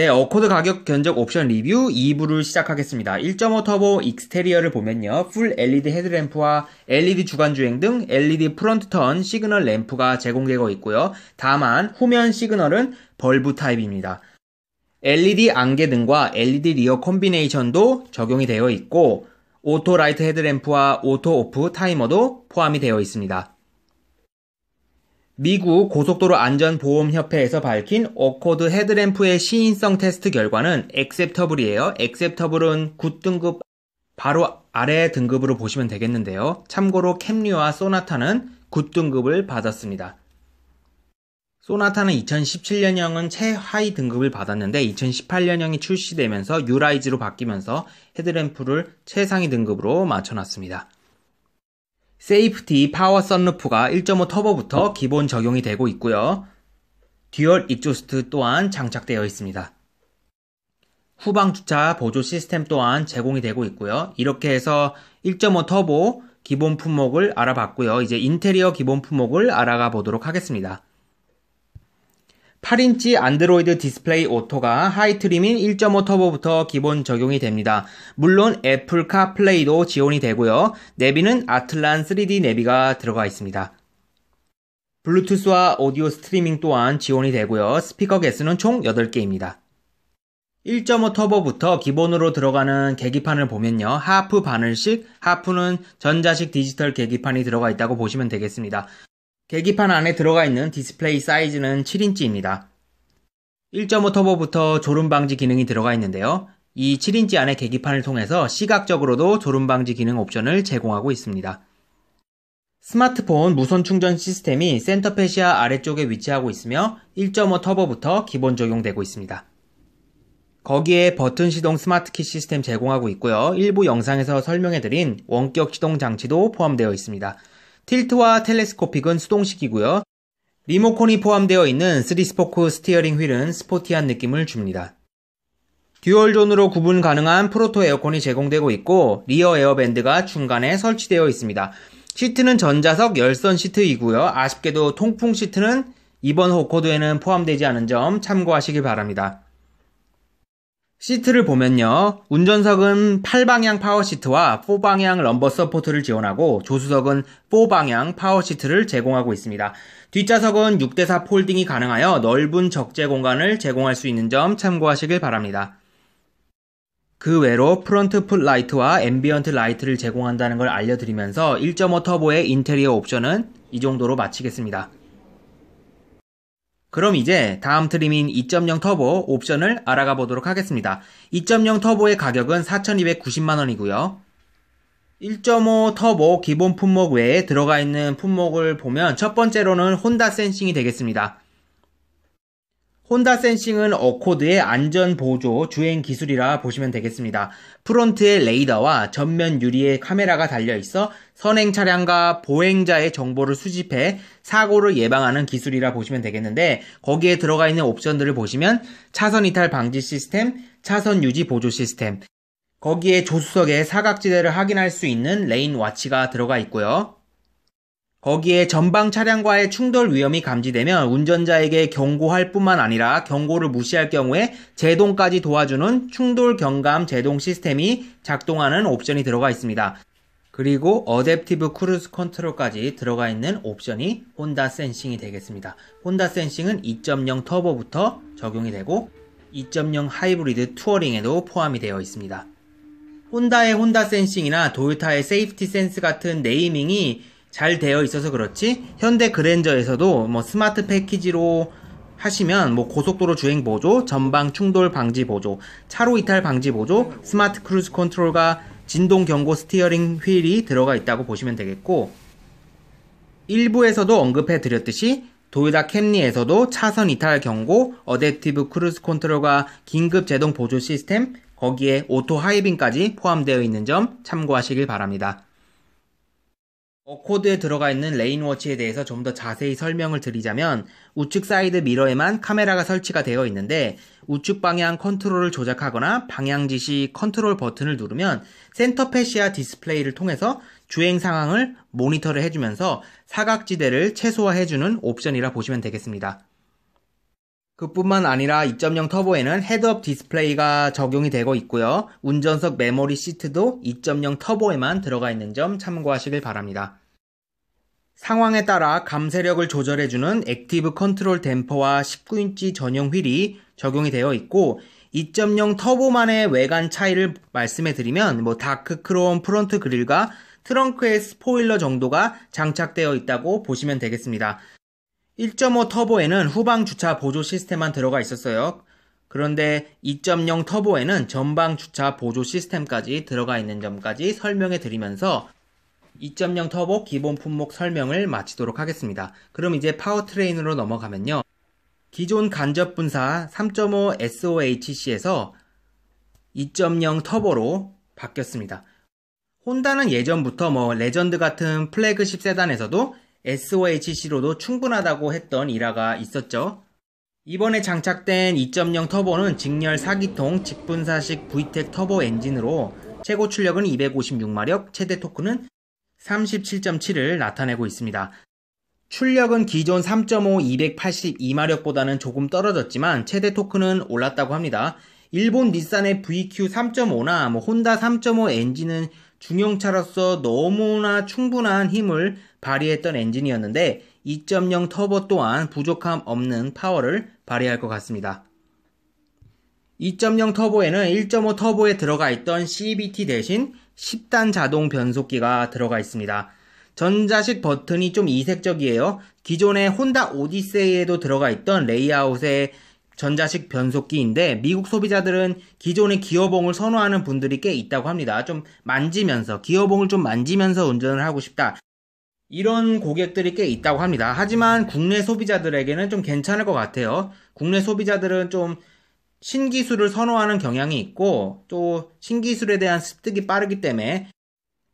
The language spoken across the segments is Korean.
네, 어코드 가격 견적 옵션 리뷰 2부를 시작하겠습니다. 1.5 터보 익스테리어를 보면요. 풀 LED 헤드램프와 LED 주간주행 등 LED 프론트 턴 시그널 램프가 제공되고 있고요. 다만 후면 시그널은 벌브 타입입니다. LED 안개 등과 LED 리어 콤비네이션도 적용이 되어 있고 오토 라이트 헤드램프와 오토 오프 타이머도 포함이 되어 있습니다. 미국 고속도로 안전보험협회에서 밝힌 어코드 헤드램프의 시인성 테스트 결과는 액셉터블이에요. 액셉터블은 9등급 바로 아래 등급으로 보시면 되겠는데요. 참고로 캠리와 소나타는 9등급을 받았습니다. 소나타는 2017년형은 최하위 등급을 받았는데 2018년형이 출시되면서 유라이즈로 바뀌면서 헤드램프를 최상위 등급으로 맞춰놨습니다. 세이프티 파워 선루프가 1.5 터보부터 기본 적용이 되고 있고요. 듀얼 익조스트 또한 장착되어 있습니다. 후방 주차 보조 시스템 또한 제공이 되고 있고요. 이렇게 해서 1.5 터보 기본 품목을 알아봤고요. 이제 인테리어 기본 품목을 알아가 보도록 하겠습니다. 8인치 안드로이드 디스플레이 오토가 하이 트림인 1.5 터보부터 기본 적용이 됩니다. 물론 애플 카플레이도 지원이 되고요. 내비는 아틀란 3D 내비가 들어가 있습니다. 블루투스와 오디오 스트리밍 또한 지원이 되고요. 스피커 개수는 총 8개입니다. 1.5 터보부터 기본으로 들어가는 계기판을 보면요. 하프 바늘식, 하프는 전자식 디지털 계기판이 들어가 있다고 보시면 되겠습니다. 계기판 안에 들어가 있는 디스플레이 사이즈는 7인치입니다. 1.5 터보부터 졸음 방지 기능이 들어가 있는데요. 이 7인치 안에 계기판을 통해서 시각적으로도 졸음 방지 기능 옵션을 제공하고 있습니다. 스마트폰 무선 충전 시스템이 센터페시아 아래쪽에 위치하고 있으며 1.5 터보부터 기본 적용되고 있습니다. 거기에 버튼 시동 스마트키 시스템 제공하고 있고요. 일부 영상에서 설명해드린 원격 시동 장치도 포함되어 있습니다. 틸트와 텔레스코픽은 수동식이고요. 리모컨이 포함되어 있는 3스포크 스티어링 휠은 스포티한 느낌을 줍니다. 듀얼존으로 구분 가능한 프로토 에어컨이 제공되고 있고 리어 에어밴드가 중간에 설치되어 있습니다. 시트는 전자석 열선 시트이고요. 아쉽게도 통풍 시트는 이번 호코드에는 포함되지 않은 점 참고하시기 바랍니다. 시트를 보면요. 운전석은 8방향 파워시트와 4방향 럼버 서포트를 지원하고 조수석은 4방향 파워시트를 제공하고 있습니다. 뒷좌석은 6대4 폴딩이 가능하여 넓은 적재 공간을 제공할 수 있는 점 참고하시길 바랍니다. 그 외로 프론트 풋 라이트와 앰비언트 라이트를 제공한다는 걸 알려드리면서 1.5 터보의 인테리어 옵션은 이 정도로 마치겠습니다. 그럼 이제 다음 트림인 2.0 터보 옵션을 알아가 보도록 하겠습니다. 2.0 터보의 가격은 4,290만원이고요. 1.5 터보 기본 품목 외에 들어가 있는 품목을 보면 첫 번째로는 혼다 센싱이 되겠습니다. 혼다 센싱은 어코드의 안전 보조 주행 기술이라 보시면 되겠습니다. 프론트의 레이더와 전면 유리의 카메라가 달려 있어 선행 차량과 보행자의 정보를 수집해 사고를 예방하는 기술이라 보시면 되겠는데 거기에 들어가 있는 옵션들을 보시면 차선 이탈 방지 시스템, 차선 유지 보조 시스템, 거기에 조수석의 사각지대를 확인할 수 있는 레인 와치가 들어가 있고요. 거기에 전방 차량과의 충돌 위험이 감지되면 운전자에게 경고할 뿐만 아니라 경고를 무시할 경우에 제동까지 도와주는 충돌 경감 제동 시스템이 작동하는 옵션이 들어가 있습니다. 그리고 어댑티브 크루즈 컨트롤까지 들어가 있는 옵션이 혼다 센싱이 되겠습니다. 혼다 센싱은 2.0 터보부터 적용이 되고 2.0 하이브리드 투어링에도 포함이 되어 있습니다. 혼다의 혼다 센싱이나 도요타의 세이프티 센스 같은 네이밍이 잘 되어 있어서 그렇지 현대 그랜저에서도 뭐 스마트 패키지로 하시면 뭐 고속도로 주행 보조, 전방 충돌 방지 보조, 차로 이탈 방지 보조, 스마트 크루즈 컨트롤과 진동 경고 스티어링 휠이 들어가 있다고 보시면 되겠고 일부에서도 언급해 드렸듯이 도요타 캠리에서도 차선 이탈 경고, 어댑티브 크루즈 컨트롤과 긴급 제동 보조 시스템, 거기에 오토 하이빙까지 포함되어 있는 점 참고하시길 바랍니다. 어, 코드에 들어가 있는 레인워치에 대해서 좀 더 자세히 설명을 드리자면 우측 사이드 미러에만 카메라가 설치가 되어 있는데 우측 방향 컨트롤을 조작하거나 방향 지시 컨트롤 버튼을 누르면 센터 패시아 디스플레이를 통해서 주행 상황을 모니터를 해주면서 사각지대를 최소화해주는 옵션이라 보시면 되겠습니다. 그뿐만 아니라 2.0 터보에는 헤드업 디스플레이가 적용이 되고 있고요. 운전석 메모리 시트도 2.0 터보에만 들어가 있는 점 참고하시길 바랍니다. 상황에 따라 감쇄력을 조절해주는 액티브 컨트롤 댐퍼와 19인치 전용 휠이 적용이 되어 있고 2.0 터보만의 외관 차이를 말씀해 드리면 뭐 다크 크롬 프론트 그릴과 트렁크의 스포일러 정도가 장착되어 있다고 보시면 되겠습니다. 1.5 터보에는 후방 주차 보조 시스템만 들어가 있었어요. 그런데 2.0 터보에는 전방 주차 보조 시스템까지 들어가 있는 점까지 설명해 드리면서 2.0 터보 기본 품목 설명을 마치도록 하겠습니다. 그럼 이제 파워트레인으로 넘어가면요. 기존 간접 분사 3.5 SOHC에서 2.0 터보로 바뀌었습니다. 혼다는 예전부터 뭐 레전드 같은 플래그십 세단에서도 SOHC로도 충분하다고 했던 일화가 있었죠. 이번에 장착된 2.0 터보는 직렬 4기통 직분사식 VTEC 터보 엔진으로 최고 출력은 256마력, 최대 토크는 37.7을 나타내고 있습니다. 출력은 기존 3.5 282마력보다는 조금 떨어졌지만 최대 토크는 올랐다고 합니다. 일본 닛산의 VQ 3.5나 뭐 혼다 3.5 엔진은 중형차로서 너무나 충분한 힘을 발휘했던 엔진이었는데 2.0 터보 또한 부족함 없는 파워를 발휘할 것 같습니다. 2.0 터보에는 1.5 터보에 들어가 있던 CVT 대신 10단 자동 변속기가 들어가 있습니다. 전자식 버튼이 좀 이색적이에요. 기존의 혼다 오디세이에도 들어가 있던 레이아웃의 전자식 변속기인데 미국 소비자들은 기존의 기어봉을 선호하는 분들이 꽤 있다고 합니다. 좀 만지면서 기어봉을 좀 만지면서 운전을 하고 싶다. 이런 고객들이 꽤 있다고 합니다. 하지만 국내 소비자들에게는 좀 괜찮을 것 같아요. 국내 소비자들은 좀 신기술을 선호하는 경향이 있고 또 신기술에 대한 습득이 빠르기 때문에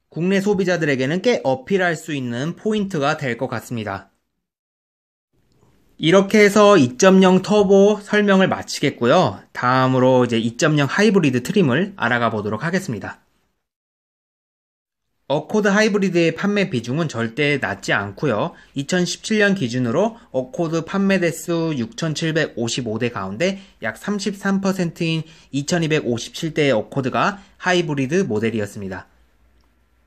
국내 소비자들에게는 꽤 어필할 수 있는 포인트가 될 것 같습니다. 이렇게 해서 2.0 터보 설명을 마치겠고요. 다음으로 이제 2.0 하이브리드 트림을 알아가 보도록 하겠습니다. 어코드 하이브리드의 판매 비중은 절대 낮지 않고요. 2017년 기준으로 어코드 판매 대수 6,755대 가운데 약 33%인 2,257대의 어코드가 하이브리드 모델이었습니다.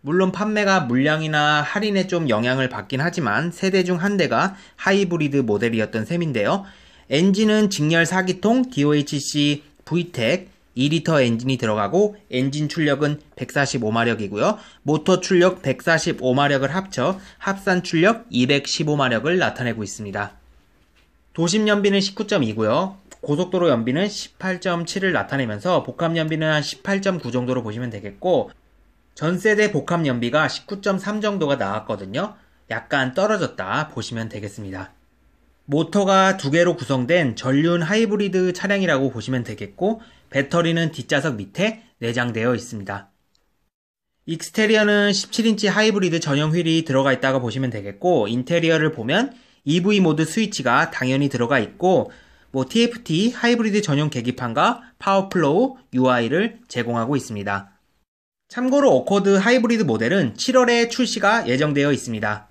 물론 판매가 물량이나 할인에 좀 영향을 받긴 하지만 세 대 중 한 대가 하이브리드 모델이었던 셈인데요. 엔진은 직렬 4기통 DOHC v t e c 2리터 엔진이 들어가고 엔진 출력은 145마력이고요. 모터 출력 145마력을 합쳐 합산 출력 215마력을 나타내고 있습니다. 도심 연비는 19.2고요. 고속도로 연비는 18.7을 나타내면서 복합 연비는 한 18.9 정도로 보시면 되겠고 전세대 복합 연비가 19.3 정도가 나왔거든요. 약간 떨어졌다 보시면 되겠습니다. 모터가 두 개로 구성된 전륜 하이브리드 차량이라고 보시면 되겠고 배터리는 뒷좌석 밑에 내장되어 있습니다. 익스테리어는 17인치 하이브리드 전용 휠이 들어가 있다고 보시면 되겠고 인테리어를 보면 EV 모드 스위치가 당연히 들어가 있고 뭐 TFT 하이브리드 전용 계기판과 파워플로우 UI를 제공하고 있습니다. 참고로 어코드 하이브리드 모델은 7월에 출시가 예정되어 있습니다.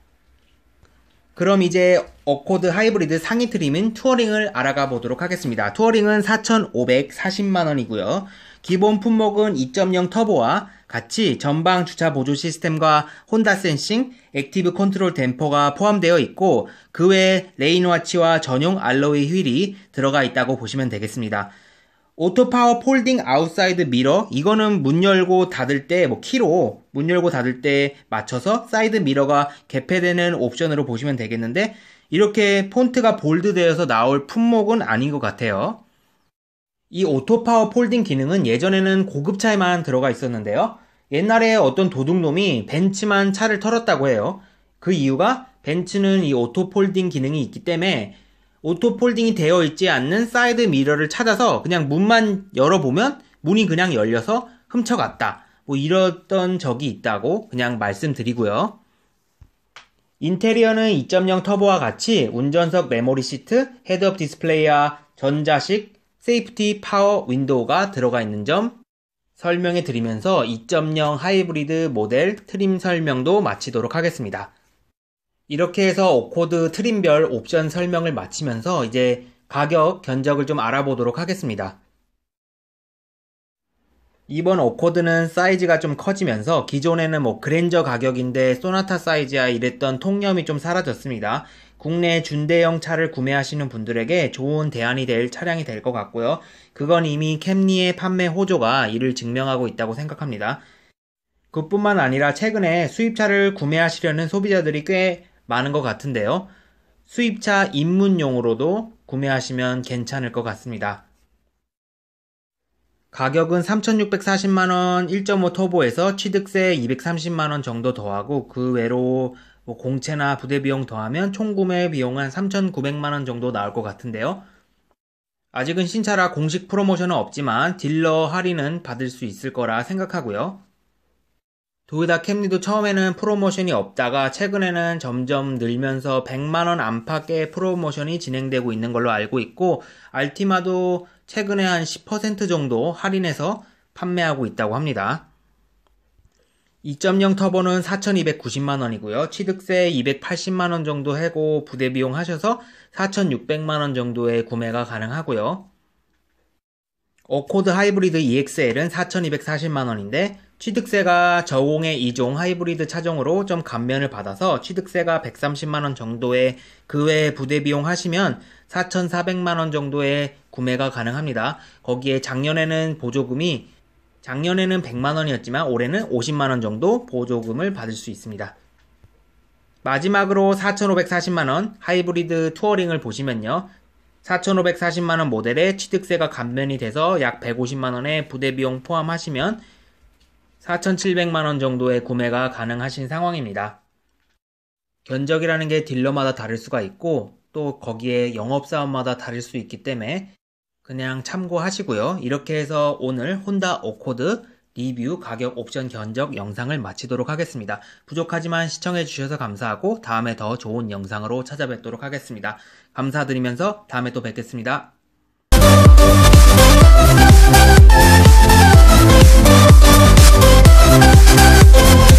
그럼 이제 어코드 하이브리드 상위 트림인 투어링을 알아가 보도록 하겠습니다. 투어링은 4,540만원이고요. 기본 품목은 2.0 터보와 같이 전방 주차 보조 시스템과 혼다 센싱, 액티브 컨트롤 댐퍼가 포함되어 있고 그 외에 레인와치와 전용 알로이 휠이 들어가 있다고 보시면 되겠습니다. 오토 파워 폴딩 아웃사이드 미러 이거는 문 열고 닫을 때 뭐 키로 문 열고 닫을 때 맞춰서 사이드 미러가 개폐되는 옵션으로 보시면 되겠는데 이렇게 폰트가 볼드되어서 나올 품목은 아닌 것 같아요. 이 오토 파워 폴딩 기능은 예전에는 고급차에만 들어가 있었는데요. 옛날에 어떤 도둑놈이 벤츠만 차를 털었다고 해요. 그 이유가 벤츠는 이 오토 폴딩 기능이 있기 때문에 오토 폴딩이 되어 있지 않는 사이드 미러를 찾아서 그냥 문만 열어보면 문이 그냥 열려서 훔쳐갔다. 뭐 이랬던 적이 있다고 그냥 말씀드리고요. 인테리어는 2.0 터보와 같이 운전석 메모리 시트, 헤드업 디스플레이와 전자식, 세이프티 파워 윈도우가 들어가 있는 점 설명해 드리면서 2.0 하이브리드 모델 트림 설명도 마치도록 하겠습니다. 이렇게 해서 오코드 트림별 옵션 설명을 마치면서 이제 가격 견적을 좀 알아보도록 하겠습니다. 이번 오코드는 사이즈가 좀 커지면서 기존에는 뭐 그랜저 가격인데 소나타 사이즈야 이랬던 통념이 좀 사라졌습니다. 국내 준대형 차를 구매하시는 분들에게 좋은 대안이 될 차량이 될 것 같고요. 그건 이미 캠리의 판매 호조가 이를 증명하고 있다고 생각합니다. 그뿐만 아니라 최근에 수입차를 구매하시려는 소비자들이 꽤 많은 것 같은데요. 수입차 입문용으로도 구매하시면 괜찮을 것 같습니다. 가격은 3,640만원 1.5 터보에서 취득세 230만원 정도 더하고 그 외로 뭐 공채나 부대 비용 더하면 총 구매 비용 은 3,900만원 정도 나올 것 같은데요. 아직은 신차라 공식 프로모션은 없지만 딜러 할인은 받을 수 있을 거라 생각하고요. 도요다 캠리도 처음에는 프로모션이 없다가 최근에는 점점 늘면서 100만원 안팎의 프로모션이 진행되고 있는 걸로 알고 있고 알티마도 최근에 한 10% 정도 할인해서 판매하고 있다고 합니다. 2.0 터보는 4,290만원이고요. 취득세 280만원 정도 해고 부대비용 하셔서 4,600만원 정도의 구매가 가능하고요. 어코드 하이브리드 EXL은 4,240만원인데 취득세가 저공의 2종 하이브리드 차종으로 좀 감면을 받아서 취득세가 130만원 정도에 그 외에 부대비용 하시면 4,400만원 정도에 구매가 가능합니다. 거기에 작년에는 보조금이 작년에는 100만원이었지만 올해는 50만원 정도 보조금을 받을 수 있습니다. 마지막으로 4,540만원 하이브리드 투어링을 보시면요. 4,540만원 모델에 취득세가 감면이 돼서 약 150만원의 부대비용 포함하시면 4,700만원 정도의 구매가 가능하신 상황입니다. 견적이라는 게 딜러마다 다를 수가 있고 또 거기에 영업사원마다 다를 수 있기 때문에 그냥 참고하시고요. 이렇게 해서 오늘 혼다 오코드 리뷰 가격 옵션 견적 영상을 마치도록 하겠습니다. 부족하지만 시청해주셔서 감사하고 다음에 더 좋은 영상으로 찾아뵙도록 하겠습니다. 감사드리면서 다음에 또 뵙겠습니다.